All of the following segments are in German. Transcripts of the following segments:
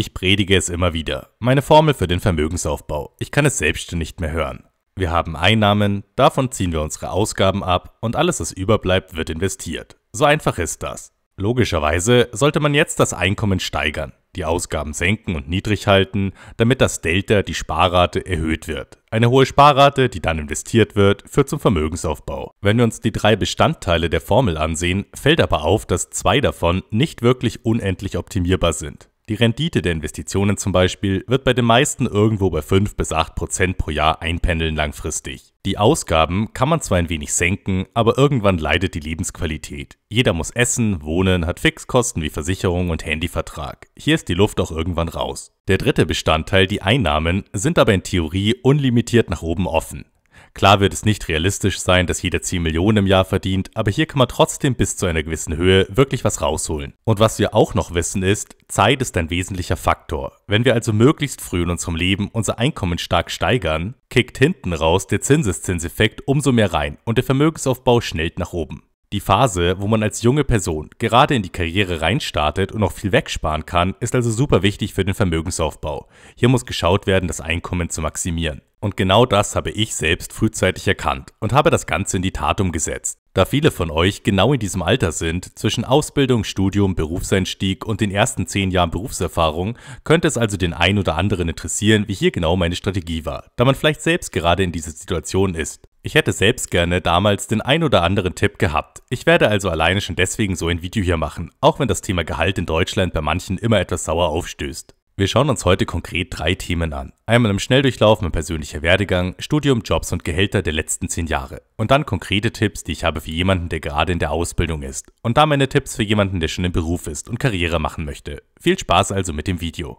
Ich predige es immer wieder. Meine Formel für den Vermögensaufbau. Ich kann es selbst nicht mehr hören. Wir haben Einnahmen, davon ziehen wir unsere Ausgaben ab und alles, was überbleibt, wird investiert. So einfach ist das. Logischerweise sollte man jetzt das Einkommen steigern, die Ausgaben senken und niedrig halten, damit das Delta, die Sparrate, erhöht wird. Eine hohe Sparrate, die dann investiert wird, führt zum Vermögensaufbau. Wenn wir uns die drei Bestandteile der Formel ansehen, fällt aber auf, dass zwei davon nicht wirklich unendlich optimierbar sind. Die Rendite der Investitionen zum Beispiel wird bei den meisten irgendwo bei 5 bis 8 Prozent pro Jahr einpendeln langfristig. Die Ausgaben kann man zwar ein wenig senken, aber irgendwann leidet die Lebensqualität. Jeder muss essen, wohnen, hat Fixkosten wie Versicherung und Handyvertrag. Hier ist die Luft auch irgendwann raus. Der dritte Bestandteil, die Einnahmen, sind aber in Theorie unlimitiert nach oben offen. Klar wird es nicht realistisch sein, dass jeder 10 Millionen im Jahr verdient, aber hier kann man trotzdem bis zu einer gewissen Höhe wirklich was rausholen. Und was wir auch noch wissen ist, Zeit ist ein wesentlicher Faktor. Wenn wir also möglichst früh in unserem Leben unser Einkommen stark steigern, kickt hinten raus der Zinseszinseffekt umso mehr rein und der Vermögensaufbau schnellt nach oben. Die Phase, wo man als junge Person gerade in die Karriere reinstartet und noch viel wegsparen kann, ist also super wichtig für den Vermögensaufbau. Hier muss geschaut werden, das Einkommen zu maximieren. Und genau das habe ich selbst frühzeitig erkannt und habe das Ganze in die Tat umgesetzt. Da viele von euch genau in diesem Alter sind, zwischen Ausbildung, Studium, Berufseinstieg und den ersten zehn Jahren Berufserfahrung, könnte es also den einen oder anderen interessieren, wie hier genau meine Strategie war, da man vielleicht selbst gerade in dieser Situation ist. Ich hätte selbst gerne damals den ein oder anderen Tipp gehabt. Ich werde also alleine schon deswegen so ein Video hier machen, auch wenn das Thema Gehalt in Deutschland bei manchen immer etwas sauer aufstößt. Wir schauen uns heute konkret drei Themen an. Einmal im Schnelldurchlauf mein persönlicher Werdegang, Studium, Jobs und Gehälter der letzten zehn Jahre. Und dann konkrete Tipps, die ich habe für jemanden, der gerade in der Ausbildung ist. Und da meine Tipps für jemanden, der schon im Beruf ist und Karriere machen möchte. Viel Spaß also mit dem Video.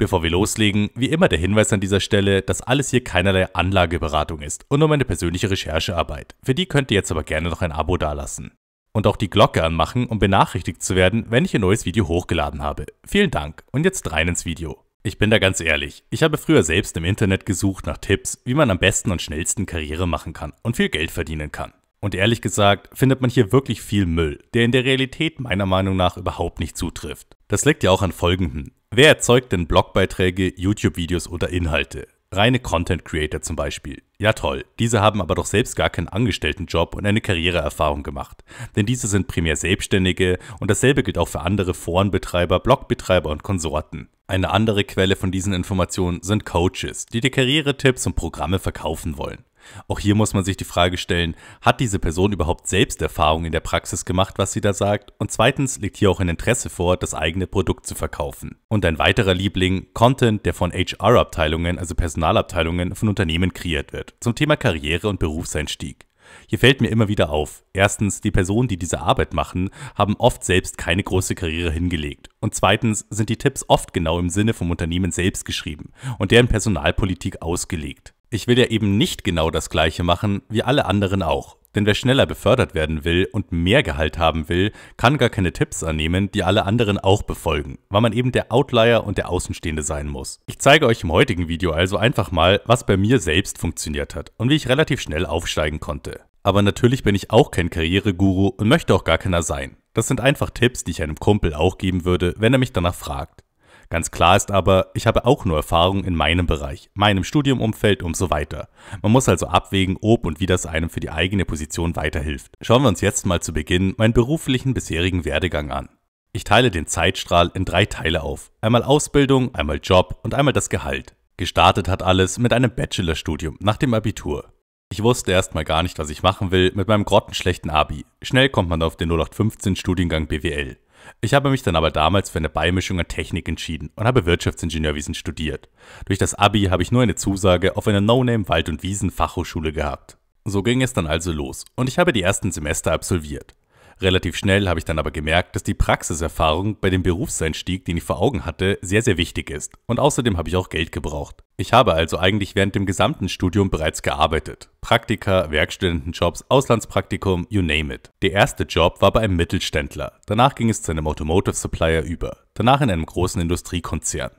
Bevor wir loslegen, wie immer der Hinweis an dieser Stelle, dass alles hier keinerlei Anlageberatung ist und nur meine persönliche Recherchearbeit. Für die könnt ihr jetzt aber gerne noch ein Abo dalassen. Und auch die Glocke anmachen, um benachrichtigt zu werden, wenn ich ein neues Video hochgeladen habe. Vielen Dank und jetzt rein ins Video. Ich bin da ganz ehrlich, ich habe früher selbst im Internet gesucht nach Tipps, wie man am besten und schnellsten Karriere machen kann und viel Geld verdienen kann. Und ehrlich gesagt findet man hier wirklich viel Müll, der in der Realität meiner Meinung nach überhaupt nicht zutrifft. Das liegt ja auch an Folgendem. Wer erzeugt denn Blogbeiträge, YouTube-Videos oder Inhalte? Reine Content-Creator zum Beispiel. Ja toll, diese haben aber doch selbst gar keinen Angestelltenjob und eine Karriereerfahrung gemacht. Denn diese sind primär Selbstständige und dasselbe gilt auch für andere Forenbetreiber, Blogbetreiber und Konsorten. Eine andere Quelle von diesen Informationen sind Coaches, die dir Karrieretipps und Programme verkaufen wollen. Auch hier muss man sich die Frage stellen, hat diese Person überhaupt selbst Erfahrungen in der Praxis gemacht, was sie da sagt? Und zweitens liegt hier auch ein Interesse vor, das eigene Produkt zu verkaufen. Und ein weiterer Liebling, Content, der von HR-Abteilungen, also Personalabteilungen von Unternehmen kreiert wird. Zum Thema Karriere und Berufseinstieg. Hier fällt mir immer wieder auf. Erstens, die Personen, die diese Arbeit machen, haben oft selbst keine große Karriere hingelegt. Und zweitens sind die Tipps oft genau im Sinne vom Unternehmen selbst geschrieben und deren Personalpolitik ausgelegt. Ich will ja eben nicht genau das Gleiche machen wie alle anderen auch. Denn wer schneller befördert werden will und mehr Gehalt haben will, kann gar keine Tipps annehmen, die alle anderen auch befolgen, weil man eben der Outlier und der Außenstehende sein muss. Ich zeige euch im heutigen Video also einfach mal, was bei mir selbst funktioniert hat und wie ich relativ schnell aufsteigen konnte. Aber natürlich bin ich auch kein Karriereguru und möchte auch gar keiner sein. Das sind einfach Tipps, die ich einem Kumpel auch geben würde, wenn er mich danach fragt. Ganz klar ist aber, ich habe auch nur Erfahrung in meinem Bereich, meinem Studiumumfeld und so weiter. Man muss also abwägen, ob und wie das einem für die eigene Position weiterhilft. Schauen wir uns jetzt mal zu Beginn meinen beruflichen bisherigen Werdegang an. Ich teile den Zeitstrahl in drei Teile auf. Einmal Ausbildung, einmal Job und einmal das Gehalt. Gestartet hat alles mit einem Bachelorstudium nach dem Abitur. Ich wusste erstmal gar nicht, was ich machen will mit meinem grottenschlechten Abi. Schnell kommt man auf den 0815 Studiengang BWL. Ich habe mich dann aber damals für eine Beimischung an Technik entschieden und habe Wirtschaftsingenieurwesen studiert. Durch das Abi habe ich nur eine Zusage auf eine No-Name Wald- und Wiesen-Fachhochschule gehabt. So ging es dann also los und ich habe die ersten Semester absolviert. Relativ schnell habe ich dann aber gemerkt, dass die Praxiserfahrung bei dem Berufseinstieg, den ich vor Augen hatte, sehr, sehr wichtig ist. Und außerdem habe ich auch Geld gebraucht. Ich habe also eigentlich während dem gesamten Studium bereits gearbeitet. Praktika, Werkstudentenjobs, Auslandspraktikum, you name it. Der erste Job war bei einem Mittelständler. Danach ging es zu einem Automotive Supplier über. Danach in einem großen Industriekonzern.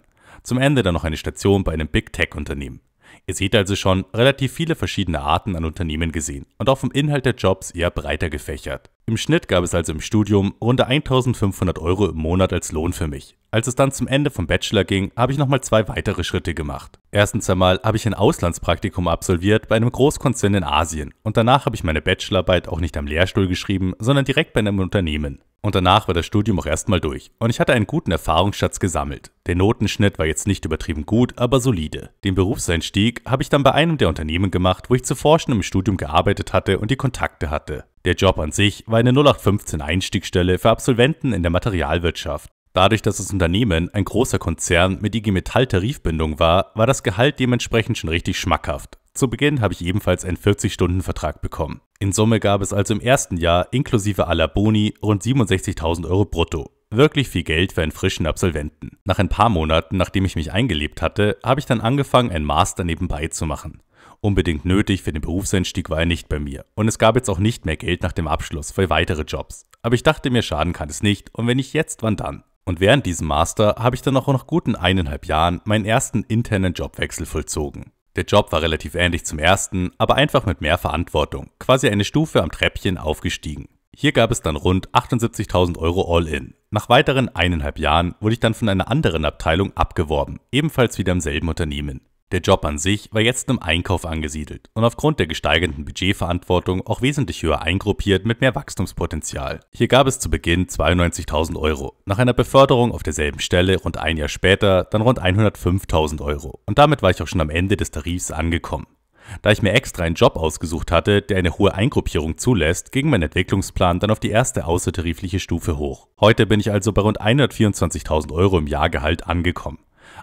Zum Ende dann noch eine Station bei einem Big Tech Unternehmen. Ihr seht also schon relativ viele verschiedene Arten an Unternehmen gesehen und auch vom Inhalt der Jobs eher breiter gefächert. Im Schnitt gab es also im Studium rund 1500 Euro im Monat als Lohn für mich. Als es dann zum Ende vom Bachelor ging, habe ich nochmal zwei weitere Schritte gemacht. Erstens einmal habe ich ein Auslandspraktikum absolviert bei einem Großkonzern in Asien und danach habe ich meine Bachelorarbeit auch nicht am Lehrstuhl geschrieben, sondern direkt bei einem Unternehmen. Und danach war das Studium auch erstmal durch und ich hatte einen guten Erfahrungsschatz gesammelt. Der Notenschnitt war jetzt nicht übertrieben gut, aber solide. Den Berufseinstieg habe ich dann bei einem der Unternehmen gemacht, wo ich zuvor schon im Studium gearbeitet hatte und die Kontakte hatte. Der Job an sich war eine 0815 Einstiegsstelle für Absolventen in der Materialwirtschaft. Dadurch, dass das Unternehmen ein großer Konzern mit IG Metall Tarifbindung war, war das Gehalt dementsprechend schon richtig schmackhaft. Zu Beginn habe ich ebenfalls einen 40-Stunden-Vertrag bekommen. In Summe gab es also im ersten Jahr inklusive aller Boni rund 67.000 Euro brutto. Wirklich viel Geld für einen frischen Absolventen. Nach ein paar Monaten, nachdem ich mich eingelebt hatte, habe ich dann angefangen, ein Master nebenbei zu machen unbedingt nötig für den Berufseinstieg war er nicht bei mir. Und es gab jetzt auch nicht mehr Geld nach dem Abschluss für weitere Jobs. Aber ich dachte mir, schaden kann es nicht und wenn nicht jetzt, wann dann? Und während diesem Master habe ich dann auch nach guten eineinhalb Jahren meinen ersten internen Jobwechsel vollzogen. Der Job war relativ ähnlich zum ersten, aber einfach mit mehr Verantwortung, quasi eine Stufe am Treppchen aufgestiegen. Hier gab es dann rund 78.000 Euro All-In. Nach weiteren eineinhalb Jahren wurde ich dann von einer anderen Abteilung abgeworben, ebenfalls wieder im selben Unternehmen. Der Job an sich war jetzt im Einkauf angesiedelt und aufgrund der gesteigerten Budgetverantwortung auch wesentlich höher eingruppiert mit mehr Wachstumspotenzial. Hier gab es zu Beginn 92.000 Euro, nach einer Beförderung auf derselben Stelle rund ein Jahr später dann rund 105.000 Euro und damit war ich auch schon am Ende des Tarifs angekommen. Da ich mir extra einen Job ausgesucht hatte, der eine hohe Eingruppierung zulässt, ging mein Entwicklungsplan dann auf die erste außertarifliche Stufe hoch. Heute bin ich also bei rund 124.000 Euro im Jahrgehalt angekommen.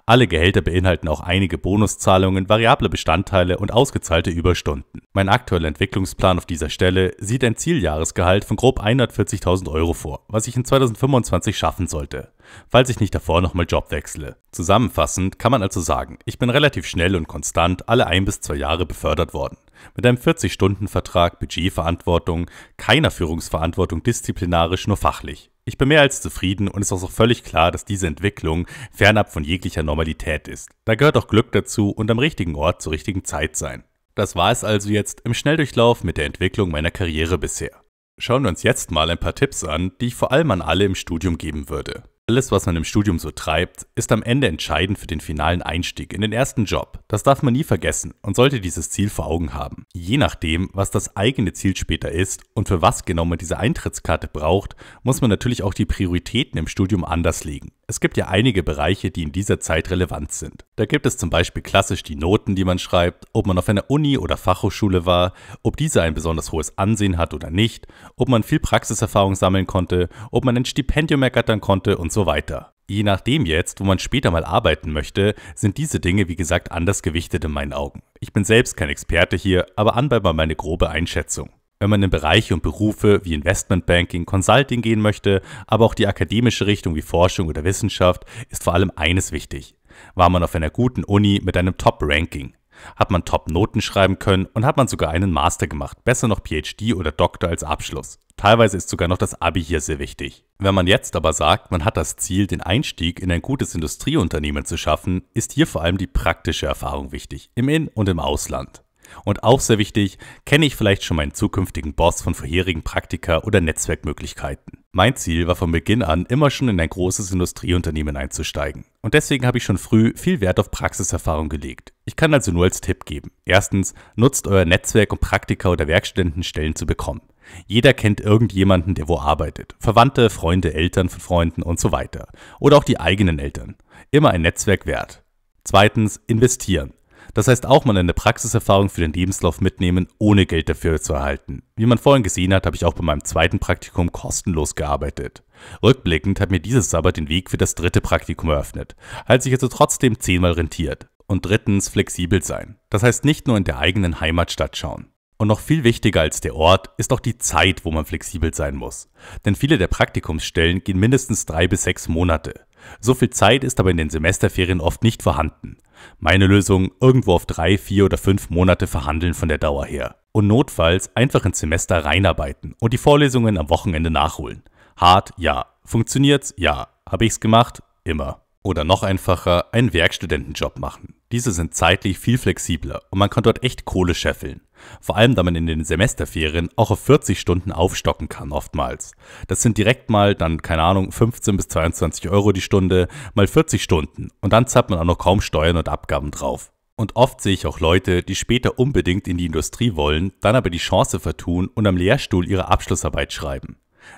Alle Gehälter beinhalten auch einige Bonuszahlungen, variable Bestandteile und ausgezahlte Überstunden. Mein aktueller Entwicklungsplan auf dieser Stelle sieht ein Zieljahresgehalt von grob 140.000 Euro vor, was ich in 2025 schaffen sollte, falls ich nicht davor nochmal Job wechsle. Zusammenfassend kann man also sagen, ich bin relativ schnell und konstant alle ein bis zwei Jahre befördert worden. Mit einem 40-Stunden-Vertrag, Budgetverantwortung, keiner Führungsverantwortung disziplinarisch, nur fachlich. Ich bin mehr als zufrieden und es ist auch völlig klar, dass diese Entwicklung fernab von jeglicher Normalität ist. Da gehört auch Glück dazu und am richtigen Ort zur richtigen Zeit sein. Das war es also jetzt im Schnelldurchlauf mit der Entwicklung meiner Karriere bisher. Schauen wir uns jetzt mal ein paar Tipps an, die ich vor allem an alle im Studium geben würde. Alles, was man im Studium so treibt, ist am Ende entscheidend für den finalen Einstieg in den ersten Job. Das darf man nie vergessen und sollte dieses Ziel vor Augen haben. Je nachdem, was das eigene Ziel später ist und für was genau man diese Eintrittskarte braucht, muss man natürlich auch die Prioritäten im Studium anders legen. Es gibt ja einige Bereiche, die in dieser Zeit relevant sind. Da gibt es zum Beispiel klassisch die Noten, die man schreibt, ob man auf einer Uni oder Fachhochschule war, ob diese ein besonders hohes Ansehen hat oder nicht, ob man viel Praxiserfahrung sammeln konnte, ob man ein Stipendium ergattern konnte und so weiter. Je nachdem jetzt, wo man später mal arbeiten möchte, sind diese Dinge wie gesagt anders gewichtet in meinen Augen. Ich bin selbst kein Experte hier, aber anbei mal meine grobe Einschätzung. Wenn man in Bereiche und Berufe wie Investmentbanking, Consulting gehen möchte, aber auch die akademische Richtung wie Forschung oder Wissenschaft, ist vor allem eines wichtig. War man auf einer guten Uni mit einem Top-Ranking? Hat man Top-Noten schreiben können und hat man sogar einen Master gemacht, besser noch PhD oder Doktor als Abschluss. Teilweise ist sogar noch das Abi hier sehr wichtig. Wenn man jetzt aber sagt, man hat das Ziel, den Einstieg in ein gutes Industrieunternehmen zu schaffen, ist hier vor allem die praktische Erfahrung wichtig, im In- und im Ausland. Und auch sehr wichtig, kenne ich vielleicht schon meinen zukünftigen Boss von vorherigen Praktika oder Netzwerkmöglichkeiten. Mein Ziel war von Beginn an immer schon in ein großes Industrieunternehmen einzusteigen. Und deswegen habe ich schon früh viel Wert auf Praxiserfahrung gelegt. Ich kann also nur als Tipp geben. Erstens, nutzt euer Netzwerk, um Praktika oder Werkstudentenstellen zu bekommen. Jeder kennt irgendjemanden, der wo arbeitet. Verwandte, Freunde, Eltern von Freunden und so weiter. Oder auch die eigenen Eltern. Immer ein Netzwerk wert. Zweitens, investieren. Das heißt auch mal eine Praxiserfahrung für den Lebenslauf mitnehmen, ohne Geld dafür zu erhalten. Wie man vorhin gesehen hat, habe ich auch bei meinem zweiten Praktikum kostenlos gearbeitet. Rückblickend hat mir dieses aber den Weg für das dritte Praktikum eröffnet, als ich also trotzdem zehnmal rentiert. Und drittens flexibel sein. Das heißt nicht nur in der eigenen Heimatstadt schauen. Und noch viel wichtiger als der Ort ist auch die Zeit, wo man flexibel sein muss. Denn viele der Praktikumsstellen gehen mindestens drei bis sechs Monate. So viel Zeit ist aber in den Semesterferien oft nicht vorhanden. Meine Lösung irgendwo auf drei, vier oder fünf Monate verhandeln von der Dauer her. Und notfalls einfach ins Semester reinarbeiten und die Vorlesungen am Wochenende nachholen. Hart, ja. Funktioniert's? Ja. Habe ich's gemacht? Immer. Oder noch einfacher, einen Werkstudentenjob machen. Diese sind zeitlich viel flexibler und man kann dort echt Kohle scheffeln. Vor allem, da man in den Semesterferien auch auf 40 Stunden aufstocken kann, oftmals. Das sind direkt mal dann, keine Ahnung, 15 bis 22 Euro die Stunde, mal 40 Stunden. Und dann zahlt man auch noch kaum Steuern und Abgaben drauf. Und oft sehe ich auch Leute, die später unbedingt in die Industrie wollen, dann aber die Chance vertun und am Lehrstuhl ihre Abschlussarbeit schreiben.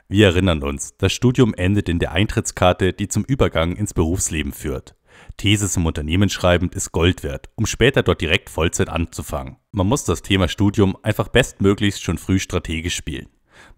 Wir erinnern uns, das Studium endet in der Eintrittskarte, die zum Übergang ins Berufsleben führt. Thesis im Unternehmen schreibend ist Gold wert, um später dort direkt Vollzeit anzufangen. Man muss das Thema Studium einfach bestmöglichst schon früh strategisch spielen.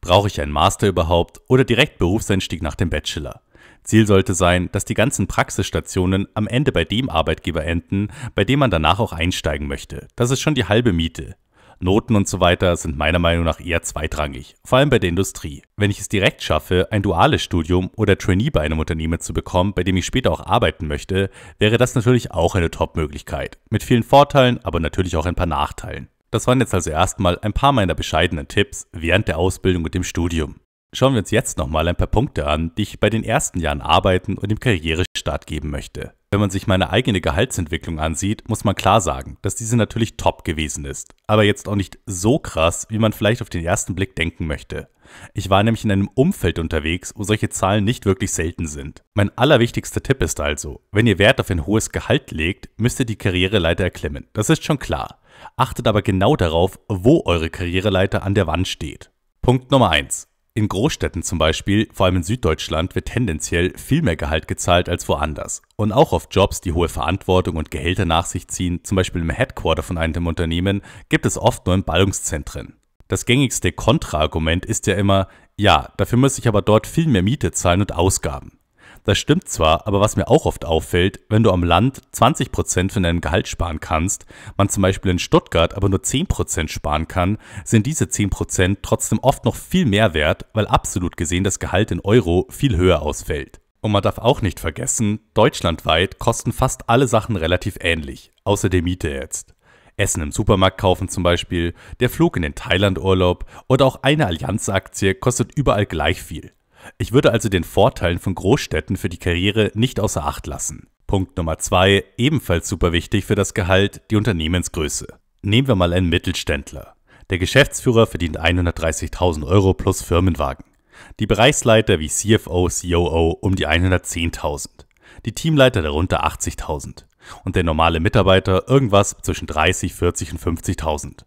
Brauche ich einen Master überhaupt oder direkt Berufseinstieg nach dem Bachelor? Ziel sollte sein, dass die ganzen Praxisstationen am Ende bei dem Arbeitgeber enden, bei dem man danach auch einsteigen möchte. Das ist schon die halbe Miete. Noten und so weiter sind meiner Meinung nach eher zweitrangig, vor allem bei der Industrie. Wenn ich es direkt schaffe, ein duales Studium oder Trainee bei einem Unternehmen zu bekommen, bei dem ich später auch arbeiten möchte, wäre das natürlich auch eine Top-Möglichkeit. Mit vielen Vorteilen, aber natürlich auch ein paar Nachteilen. Das waren jetzt also erstmal ein paar meiner bescheidenen Tipps während der Ausbildung und dem Studium. Schauen wir uns jetzt nochmal ein paar Punkte an, die ich bei den ersten Jahren Arbeiten und dem Karrierestart geben möchte. Wenn man sich meine eigene Gehaltsentwicklung ansieht, muss man klar sagen, dass diese natürlich top gewesen ist, aber jetzt auch nicht so krass, wie man vielleicht auf den ersten Blick denken möchte. Ich war nämlich in einem Umfeld unterwegs, wo solche Zahlen nicht wirklich selten sind. Mein allerwichtigster Tipp ist also, wenn ihr Wert auf ein hohes Gehalt legt, müsst ihr die Karriereleiter erklimmen. Das ist schon klar. Achtet aber genau darauf, wo eure Karriereleiter an der Wand steht. Punkt Nummer 1. In Großstädten zum Beispiel, vor allem in Süddeutschland, wird tendenziell viel mehr Gehalt gezahlt als woanders. Und auch auf Jobs, die hohe Verantwortung und Gehälter nach sich ziehen, zum Beispiel im Headquarter von einem Unternehmen, gibt es oft nur in Ballungszentren. Das gängigste Kontraargument ist ja immer, ja, dafür muss ich aber dort viel mehr Miete zahlen und Ausgaben. Das stimmt zwar, aber was mir auch oft auffällt, wenn du am Land 20% von deinem Gehalt sparen kannst, man zum Beispiel in Stuttgart aber nur 10% sparen kann, sind diese 10% trotzdem oft noch viel mehr wert, weil absolut gesehen das Gehalt in Euro viel höher ausfällt. Und man darf auch nicht vergessen, deutschlandweit kosten fast alle Sachen relativ ähnlich, außer der Miete jetzt. Essen im Supermarkt kaufen zum Beispiel, der Flug in den Thailand-Urlaub oder auch eine Allianz-Aktie kostet überall gleich viel. Ich würde also den Vorteilen von Großstädten für die Karriere nicht außer Acht lassen. Punkt Nummer zwei, ebenfalls super wichtig für das Gehalt, die Unternehmensgröße. Nehmen wir mal einen Mittelständler. Der Geschäftsführer verdient 130.000 Euro plus Firmenwagen. Die Bereichsleiter wie CFO, COO um die 110.000. Die Teamleiter darunter 80.000. Und der normale Mitarbeiter irgendwas zwischen 30, 40 und 50.000.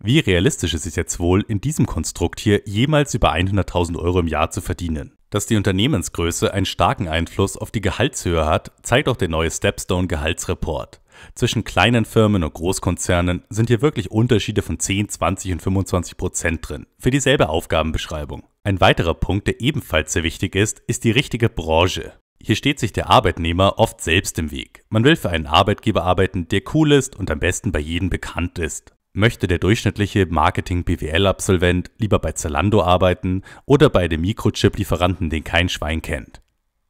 Wie realistisch ist es jetzt wohl, in diesem Konstrukt hier jemals über 100.000 Euro im Jahr zu verdienen? Dass die Unternehmensgröße einen starken Einfluss auf die Gehaltshöhe hat, zeigt auch der neue Stepstone Gehaltsreport. Zwischen kleinen Firmen und Großkonzernen sind hier wirklich Unterschiede von 10, 20 und 25 Prozent drin, für dieselbe Aufgabenbeschreibung. Ein weiterer Punkt, der ebenfalls sehr wichtig ist, ist die richtige Branche. Hier steht sich der Arbeitnehmer oft selbst im Weg. Man will für einen Arbeitgeber arbeiten, der cool ist und am besten bei jedem bekannt ist. Möchte der durchschnittliche Marketing-BWL-Absolvent lieber bei Zalando arbeiten oder bei dem Mikrochip-Lieferanten, den kein Schwein kennt?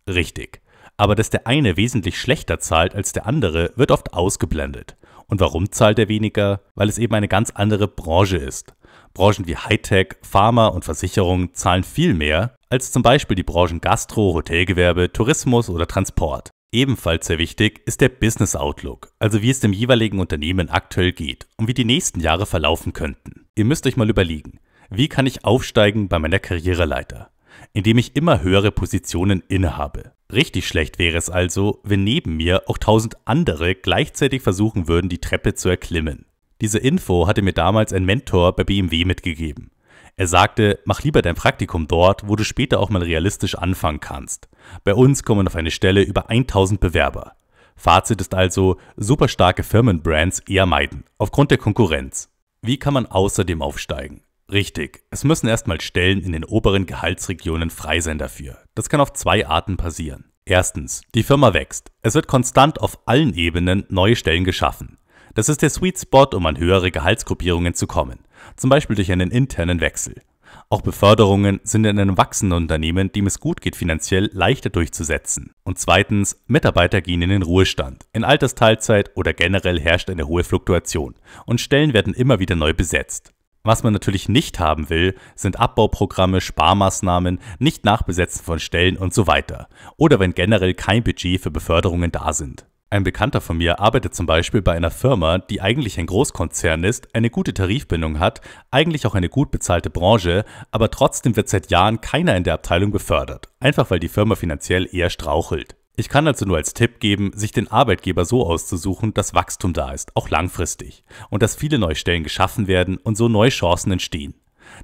Richtig. Aber dass der eine wesentlich schlechter zahlt als der andere, wird oft ausgeblendet. Und warum zahlt er weniger? Weil es eben eine ganz andere Branche ist. Branchen wie Hightech, Pharma und Versicherung zahlen viel mehr als zum Beispiel die Branchen Gastro, Hotelgewerbe, Tourismus oder Transport. Ebenfalls sehr wichtig ist der Business Outlook, also wie es dem jeweiligen Unternehmen aktuell geht und wie die nächsten Jahre verlaufen könnten. Ihr müsst euch mal überlegen, wie kann ich aufsteigen bei meiner Karriereleiter, indem ich immer höhere Positionen innehabe. Richtig schlecht wäre es also, wenn neben mir auch tausend andere gleichzeitig versuchen würden, die Treppe zu erklimmen. Diese Info hatte mir damals ein Mentor bei BMW mitgegeben. Er sagte, mach lieber dein Praktikum dort, wo du später auch mal realistisch anfangen kannst. Bei uns kommen auf eine Stelle über 1000 Bewerber. Fazit ist also, super starke Firmenbrands eher meiden, aufgrund der Konkurrenz. Wie kann man außerdem aufsteigen? Richtig, es müssen erstmal Stellen in den oberen Gehaltsregionen frei sein dafür. Das kann auf zwei Arten passieren. Erstens, die Firma wächst. Es wird konstant auf allen Ebenen neue Stellen geschaffen. Das ist der Sweet Spot, um an höhere Gehaltsgruppierungen zu kommen zum Beispiel durch einen internen Wechsel. Auch Beförderungen sind in einem wachsenden Unternehmen, dem es gut geht finanziell, leichter durchzusetzen. Und zweitens, Mitarbeiter gehen in den Ruhestand. In Altersteilzeit oder generell herrscht eine hohe Fluktuation und Stellen werden immer wieder neu besetzt. Was man natürlich nicht haben will, sind Abbauprogramme, Sparmaßnahmen, nicht nachbesetzen von Stellen und so weiter. Oder wenn generell kein Budget für Beförderungen da sind. Ein Bekannter von mir arbeitet zum Beispiel bei einer Firma, die eigentlich ein Großkonzern ist, eine gute Tarifbindung hat, eigentlich auch eine gut bezahlte Branche, aber trotzdem wird seit Jahren keiner in der Abteilung befördert, einfach weil die Firma finanziell eher strauchelt. Ich kann also nur als Tipp geben, sich den Arbeitgeber so auszusuchen, dass Wachstum da ist, auch langfristig, und dass viele neue Stellen geschaffen werden und so neue Chancen entstehen.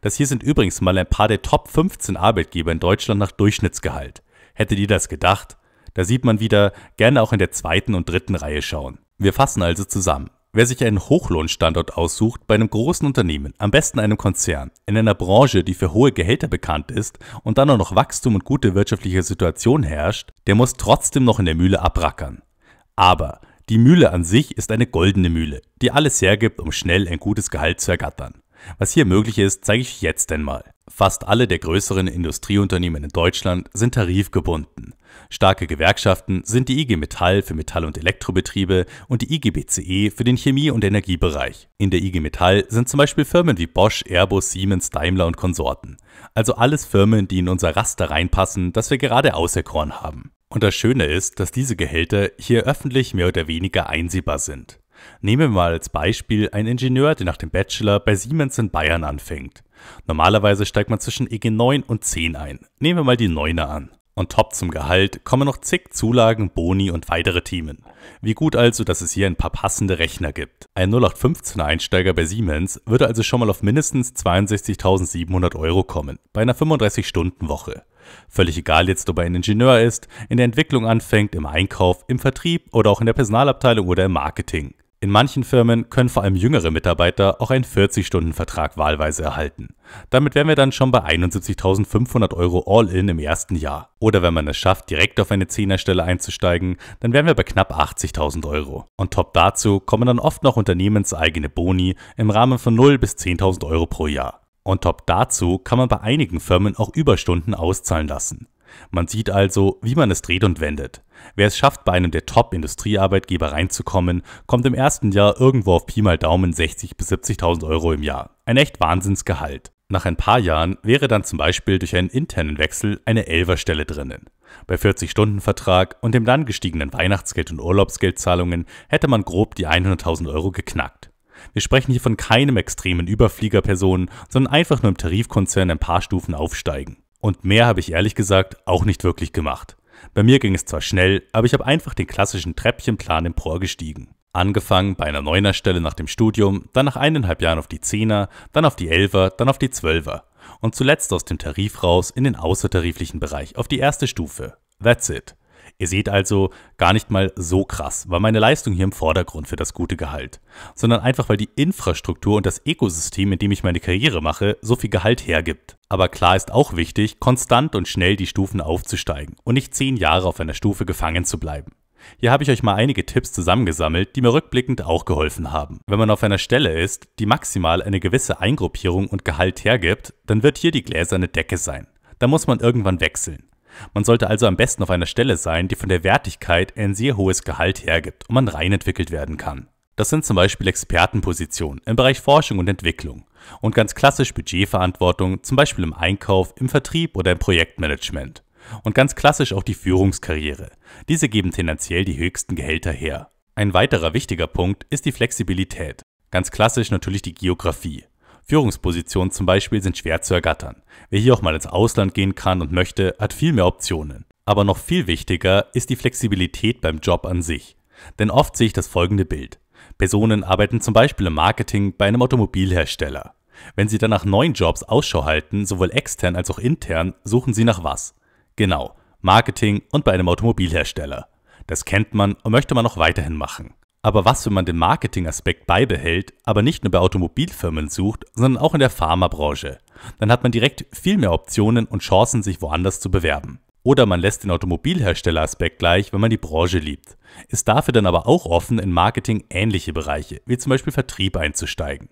Das hier sind übrigens mal ein paar der Top 15 Arbeitgeber in Deutschland nach Durchschnittsgehalt. Hättet ihr das gedacht? Da sieht man wieder, gerne auch in der zweiten und dritten Reihe schauen. Wir fassen also zusammen. Wer sich einen Hochlohnstandort aussucht, bei einem großen Unternehmen, am besten einem Konzern, in einer Branche, die für hohe Gehälter bekannt ist und dann auch noch Wachstum und gute wirtschaftliche Situation herrscht, der muss trotzdem noch in der Mühle abrackern. Aber die Mühle an sich ist eine goldene Mühle, die alles hergibt, um schnell ein gutes Gehalt zu ergattern. Was hier möglich ist, zeige ich jetzt einmal. Fast alle der größeren Industrieunternehmen in Deutschland sind tarifgebunden. Starke Gewerkschaften sind die IG Metall für Metall- und Elektrobetriebe und die IG BCE für den Chemie- und Energiebereich. In der IG Metall sind zum Beispiel Firmen wie Bosch, Airbus, Siemens, Daimler und Konsorten. Also alles Firmen, die in unser Raster reinpassen, das wir gerade auserkoren haben. Und das Schöne ist, dass diese Gehälter hier öffentlich mehr oder weniger einsehbar sind. Nehmen wir mal als Beispiel einen Ingenieur, der nach dem Bachelor bei Siemens in Bayern anfängt. Normalerweise steigt man zwischen EG 9 und 10 ein. Nehmen wir mal die 9er an. Und top zum Gehalt kommen noch zig Zulagen, Boni und weitere Themen. Wie gut also, dass es hier ein paar passende Rechner gibt. Ein 0815-Einsteiger bei Siemens würde also schon mal auf mindestens 62.700 Euro kommen, bei einer 35-Stunden-Woche. Völlig egal jetzt, ob er ein Ingenieur ist, in der Entwicklung anfängt, im Einkauf, im Vertrieb oder auch in der Personalabteilung oder im Marketing. In manchen Firmen können vor allem jüngere Mitarbeiter auch einen 40-Stunden-Vertrag wahlweise erhalten. Damit wären wir dann schon bei 71.500 Euro All-In im ersten Jahr. Oder wenn man es schafft, direkt auf eine 10er-Stelle einzusteigen, dann wären wir bei knapp 80.000 Euro. Und top dazu kommen dann oft noch unternehmenseigene Boni im Rahmen von 0 bis 10.000 Euro pro Jahr. Und top dazu kann man bei einigen Firmen auch Überstunden auszahlen lassen. Man sieht also, wie man es dreht und wendet. Wer es schafft, bei einem der Top-Industriearbeitgeber reinzukommen, kommt im ersten Jahr irgendwo auf Pi mal Daumen 60.000 bis 70.000 Euro im Jahr. Ein echt Wahnsinnsgehalt. Nach ein paar Jahren wäre dann zum Beispiel durch einen internen Wechsel eine Elverstelle drinnen. Bei 40-Stunden-Vertrag und dem dann gestiegenen Weihnachtsgeld und Urlaubsgeldzahlungen hätte man grob die 100.000 Euro geknackt. Wir sprechen hier von keinem extremen Überfliegerpersonen, sondern einfach nur im Tarifkonzern ein paar Stufen aufsteigen. Und mehr habe ich ehrlich gesagt auch nicht wirklich gemacht. Bei mir ging es zwar schnell, aber ich habe einfach den klassischen Treppchenplan emporgestiegen. Angefangen bei einer neuner Stelle nach dem Studium, dann nach eineinhalb Jahren auf die Zehner, dann auf die Elfer, dann auf die Zwölfer und zuletzt aus dem Tarif raus in den außertariflichen Bereich auf die erste Stufe. That's it. Ihr seht also gar nicht mal so krass, war meine Leistung hier im Vordergrund für das gute Gehalt, sondern einfach weil die Infrastruktur und das Ökosystem, in dem ich meine Karriere mache, so viel Gehalt hergibt. Aber klar ist auch wichtig, konstant und schnell die Stufen aufzusteigen und nicht zehn Jahre auf einer Stufe gefangen zu bleiben. Hier habe ich euch mal einige Tipps zusammengesammelt, die mir rückblickend auch geholfen haben. Wenn man auf einer Stelle ist, die maximal eine gewisse Eingruppierung und Gehalt hergibt, dann wird hier die gläserne Decke sein. Da muss man irgendwann wechseln. Man sollte also am besten auf einer Stelle sein, die von der Wertigkeit ein sehr hohes Gehalt hergibt und man rein entwickelt werden kann. Das sind zum Beispiel Expertenpositionen im Bereich Forschung und Entwicklung und ganz klassisch Budgetverantwortung, zum Beispiel im Einkauf, im Vertrieb oder im Projektmanagement. Und ganz klassisch auch die Führungskarriere. Diese geben tendenziell die höchsten Gehälter her. Ein weiterer wichtiger Punkt ist die Flexibilität. Ganz klassisch natürlich die Geografie. Führungspositionen zum Beispiel sind schwer zu ergattern. Wer hier auch mal ins Ausland gehen kann und möchte, hat viel mehr Optionen. Aber noch viel wichtiger ist die Flexibilität beim Job an sich. Denn oft sehe ich das folgende Bild. Personen arbeiten zum Beispiel im Marketing bei einem Automobilhersteller. Wenn sie danach neuen Jobs Ausschau halten, sowohl extern als auch intern, suchen sie nach was? Genau, Marketing und bei einem Automobilhersteller. Das kennt man und möchte man auch weiterhin machen. Aber was, wenn man den Marketingaspekt beibehält, aber nicht nur bei Automobilfirmen sucht, sondern auch in der Pharmabranche? Dann hat man direkt viel mehr Optionen und Chancen, sich woanders zu bewerben. Oder man lässt den Automobilherstelleraspekt gleich, wenn man die Branche liebt. Ist dafür dann aber auch offen, in Marketing ähnliche Bereiche, wie zum Beispiel Vertrieb, einzusteigen.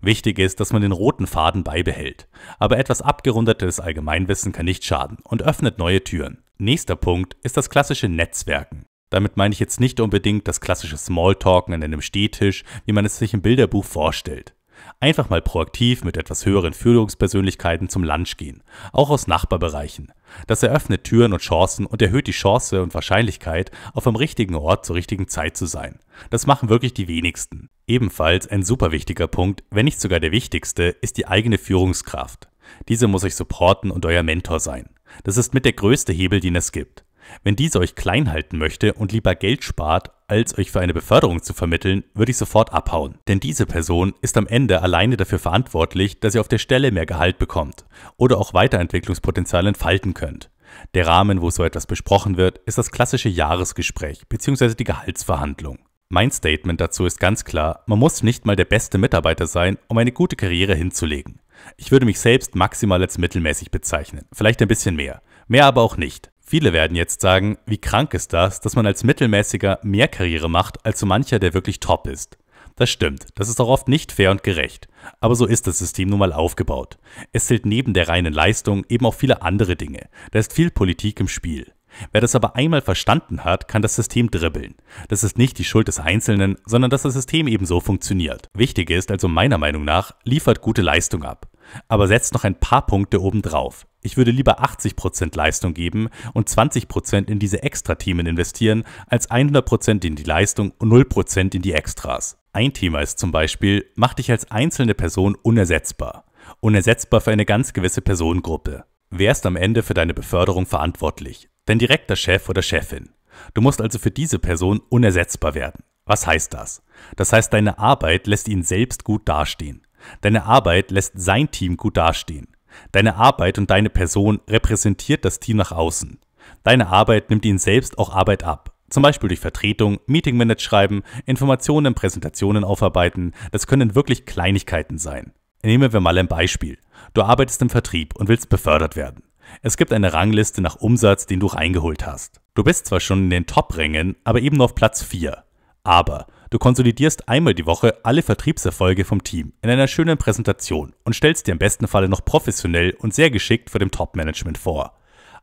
Wichtig ist, dass man den roten Faden beibehält. Aber etwas abgerundetes Allgemeinwissen kann nicht schaden und öffnet neue Türen. Nächster Punkt ist das klassische Netzwerken. Damit meine ich jetzt nicht unbedingt das klassische Smalltalken an einem Stehtisch, wie man es sich im Bilderbuch vorstellt. Einfach mal proaktiv mit etwas höheren Führungspersönlichkeiten zum Lunch gehen, auch aus Nachbarbereichen. Das eröffnet Türen und Chancen und erhöht die Chance und Wahrscheinlichkeit, auf am richtigen Ort zur richtigen Zeit zu sein. Das machen wirklich die wenigsten. Ebenfalls ein super wichtiger Punkt, wenn nicht sogar der wichtigste, ist die eigene Führungskraft. Diese muss euch supporten und euer Mentor sein. Das ist mit der größte Hebel, den es gibt. Wenn diese euch klein halten möchte und lieber Geld spart, als euch für eine Beförderung zu vermitteln, würde ich sofort abhauen. Denn diese Person ist am Ende alleine dafür verantwortlich, dass ihr auf der Stelle mehr Gehalt bekommt oder auch Weiterentwicklungspotenzial entfalten könnt. Der Rahmen, wo so etwas besprochen wird, ist das klassische Jahresgespräch bzw. die Gehaltsverhandlung. Mein Statement dazu ist ganz klar, man muss nicht mal der beste Mitarbeiter sein, um eine gute Karriere hinzulegen. Ich würde mich selbst maximal als mittelmäßig bezeichnen, vielleicht ein bisschen mehr, mehr aber auch nicht. Viele werden jetzt sagen, wie krank ist das, dass man als Mittelmäßiger mehr Karriere macht als so mancher, der wirklich top ist. Das stimmt, das ist auch oft nicht fair und gerecht. Aber so ist das System nun mal aufgebaut. Es zählt neben der reinen Leistung eben auch viele andere Dinge. Da ist viel Politik im Spiel. Wer das aber einmal verstanden hat, kann das System dribbeln. Das ist nicht die Schuld des Einzelnen, sondern dass das System ebenso funktioniert. Wichtig ist also meiner Meinung nach, liefert gute Leistung ab aber setzt noch ein paar Punkte obendrauf. Ich würde lieber 80% Leistung geben und 20% in diese Extra-Themen investieren, als 100% in die Leistung und 0% in die Extras. Ein Thema ist zum Beispiel, mach dich als einzelne Person unersetzbar. Unersetzbar für eine ganz gewisse Personengruppe. Wer ist am Ende für deine Beförderung verantwortlich? Dein direkter Chef oder Chefin. Du musst also für diese Person unersetzbar werden. Was heißt das? Das heißt, deine Arbeit lässt ihn selbst gut dastehen. Deine Arbeit lässt sein Team gut dastehen. Deine Arbeit und deine Person repräsentiert das Team nach außen. Deine Arbeit nimmt ihnen selbst auch Arbeit ab. Zum Beispiel durch Vertretung, Meeting-Minutes schreiben, Informationen in Präsentationen aufarbeiten. Das können wirklich Kleinigkeiten sein. Nehmen wir mal ein Beispiel. Du arbeitest im Vertrieb und willst befördert werden. Es gibt eine Rangliste nach Umsatz, den du reingeholt hast. Du bist zwar schon in den Top-Rängen, aber eben nur auf Platz 4. Aber Du konsolidierst einmal die Woche alle Vertriebserfolge vom Team in einer schönen Präsentation und stellst dir im besten Falle noch professionell und sehr geschickt vor dem Top-Management vor.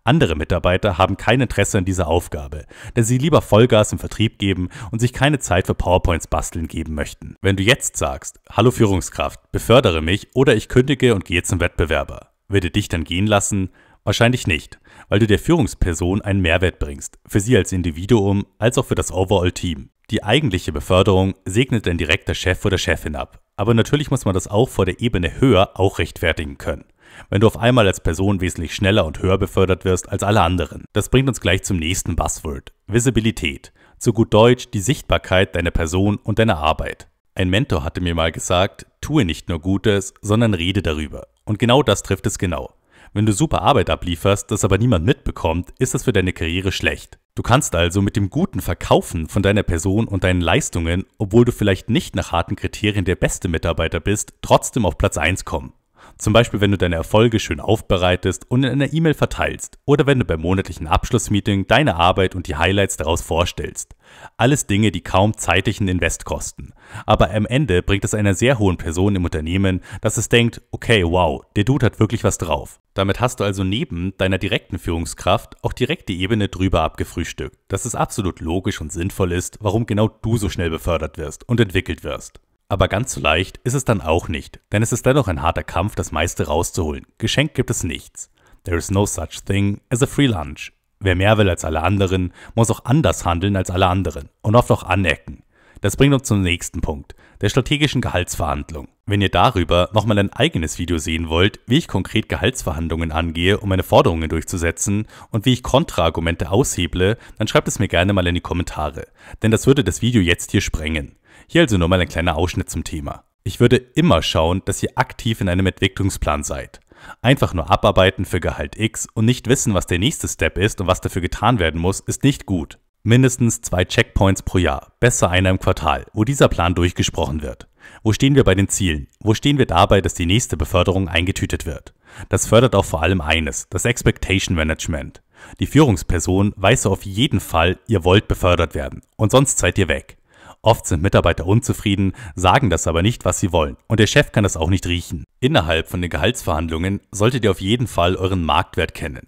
Andere Mitarbeiter haben kein Interesse an dieser Aufgabe, da sie lieber Vollgas im Vertrieb geben und sich keine Zeit für PowerPoints basteln geben möchten. Wenn du jetzt sagst, hallo Führungskraft, befördere mich oder ich kündige und gehe zum Wettbewerber, würde dich dann gehen lassen? Wahrscheinlich nicht, weil du der Führungsperson einen Mehrwert bringst, für sie als Individuum als auch für das Overall-Team. Die eigentliche Beförderung segnet ein direkter Chef oder Chefin ab. Aber natürlich muss man das auch vor der Ebene höher auch rechtfertigen können. Wenn du auf einmal als Person wesentlich schneller und höher befördert wirst als alle anderen. Das bringt uns gleich zum nächsten Buzzword. Visibilität. Zu gut Deutsch die Sichtbarkeit deiner Person und deiner Arbeit. Ein Mentor hatte mir mal gesagt, tue nicht nur Gutes, sondern rede darüber. Und genau das trifft es genau. Wenn du super Arbeit ablieferst, das aber niemand mitbekommt, ist das für deine Karriere schlecht. Du kannst also mit dem guten Verkaufen von deiner Person und deinen Leistungen, obwohl du vielleicht nicht nach harten Kriterien der beste Mitarbeiter bist, trotzdem auf Platz 1 kommen. Zum Beispiel, wenn du deine Erfolge schön aufbereitest und in einer E-Mail verteilst oder wenn du beim monatlichen Abschlussmeeting deine Arbeit und die Highlights daraus vorstellst. Alles Dinge, die kaum zeitlichen Invest kosten. Aber am Ende bringt es einer sehr hohen Person im Unternehmen, dass es denkt, okay, wow, der Dude hat wirklich was drauf. Damit hast du also neben deiner direkten Führungskraft auch direkt die Ebene drüber abgefrühstückt, dass es absolut logisch und sinnvoll ist, warum genau du so schnell befördert wirst und entwickelt wirst. Aber ganz so leicht ist es dann auch nicht, denn es ist dennoch ein harter Kampf, das meiste rauszuholen. Geschenkt gibt es nichts. There is no such thing as a free lunch. Wer mehr will als alle anderen, muss auch anders handeln als alle anderen und oft auch anecken. Das bringt uns zum nächsten Punkt, der strategischen Gehaltsverhandlung. Wenn ihr darüber nochmal ein eigenes Video sehen wollt, wie ich konkret Gehaltsverhandlungen angehe, um meine Forderungen durchzusetzen und wie ich Kontraargumente ausheble, dann schreibt es mir gerne mal in die Kommentare, denn das würde das Video jetzt hier sprengen. Hier also nur mal ein kleiner Ausschnitt zum Thema. Ich würde immer schauen, dass ihr aktiv in einem Entwicklungsplan seid. Einfach nur abarbeiten für Gehalt X und nicht wissen, was der nächste Step ist und was dafür getan werden muss, ist nicht gut. Mindestens zwei Checkpoints pro Jahr, besser einer im Quartal, wo dieser Plan durchgesprochen wird. Wo stehen wir bei den Zielen? Wo stehen wir dabei, dass die nächste Beförderung eingetütet wird? Das fördert auch vor allem eines, das Expectation Management. Die Führungsperson weiß auf jeden Fall, ihr wollt befördert werden und sonst seid ihr weg. Oft sind Mitarbeiter unzufrieden, sagen das aber nicht, was sie wollen. Und der Chef kann das auch nicht riechen. Innerhalb von den Gehaltsverhandlungen solltet ihr auf jeden Fall euren Marktwert kennen.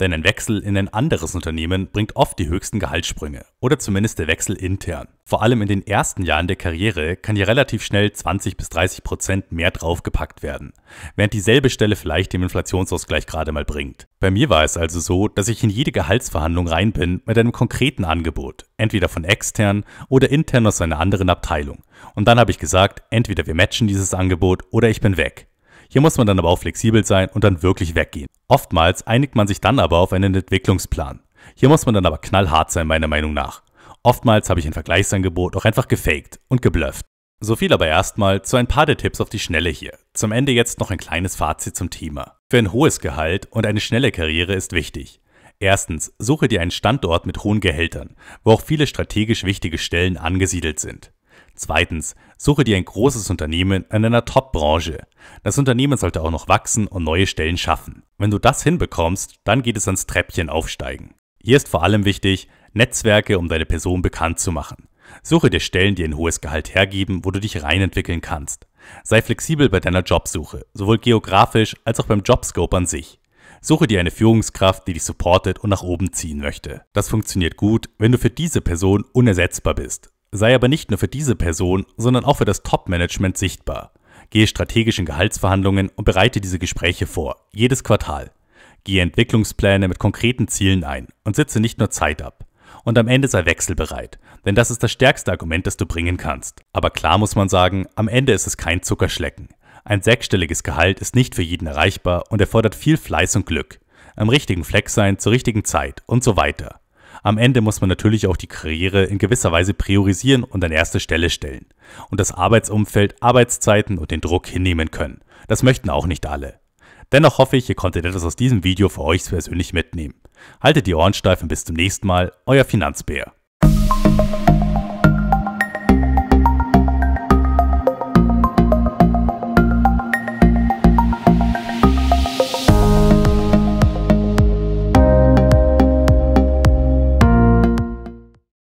Denn ein Wechsel in ein anderes Unternehmen bringt oft die höchsten Gehaltssprünge oder zumindest der Wechsel intern. Vor allem in den ersten Jahren der Karriere kann hier relativ schnell 20 bis 30 Prozent mehr draufgepackt werden, während dieselbe Stelle vielleicht den Inflationsausgleich gerade mal bringt. Bei mir war es also so, dass ich in jede Gehaltsverhandlung rein bin mit einem konkreten Angebot, entweder von extern oder intern aus einer anderen Abteilung. Und dann habe ich gesagt, entweder wir matchen dieses Angebot oder ich bin weg. Hier muss man dann aber auch flexibel sein und dann wirklich weggehen. Oftmals einigt man sich dann aber auf einen Entwicklungsplan. Hier muss man dann aber knallhart sein, meiner Meinung nach. Oftmals habe ich ein Vergleichsangebot auch einfach gefaked und geblufft. So viel aber erstmal zu ein paar der Tipps auf die Schnelle hier. Zum Ende jetzt noch ein kleines Fazit zum Thema. Für ein hohes Gehalt und eine schnelle Karriere ist wichtig. Erstens, suche dir einen Standort mit hohen Gehältern, wo auch viele strategisch wichtige Stellen angesiedelt sind. Zweitens, suche dir ein großes Unternehmen in einer Top-Branche. Das Unternehmen sollte auch noch wachsen und neue Stellen schaffen. Wenn du das hinbekommst, dann geht es ans Treppchen aufsteigen. Hier ist vor allem wichtig, Netzwerke, um deine Person bekannt zu machen. Suche dir Stellen, die ein hohes Gehalt hergeben, wo du dich reinentwickeln kannst. Sei flexibel bei deiner Jobsuche, sowohl geografisch als auch beim Jobscope an sich. Suche dir eine Führungskraft, die dich supportet und nach oben ziehen möchte. Das funktioniert gut, wenn du für diese Person unersetzbar bist sei aber nicht nur für diese Person, sondern auch für das Top-Management sichtbar. Gehe strategisch in Gehaltsverhandlungen und bereite diese Gespräche vor, jedes Quartal. Gehe Entwicklungspläne mit konkreten Zielen ein und sitze nicht nur Zeit ab. Und am Ende sei wechselbereit, denn das ist das stärkste Argument, das du bringen kannst. Aber klar muss man sagen, am Ende ist es kein Zuckerschlecken. Ein sechsstelliges Gehalt ist nicht für jeden erreichbar und erfordert viel Fleiß und Glück. Am richtigen Fleck sein, zur richtigen Zeit und so weiter. Am Ende muss man natürlich auch die Karriere in gewisser Weise priorisieren und an erste Stelle stellen. Und das Arbeitsumfeld, Arbeitszeiten und den Druck hinnehmen können. Das möchten auch nicht alle. Dennoch hoffe ich, ihr konntet etwas aus diesem Video für euch persönlich mitnehmen. Haltet die Ohren steif und bis zum nächsten Mal, euer Finanzbär.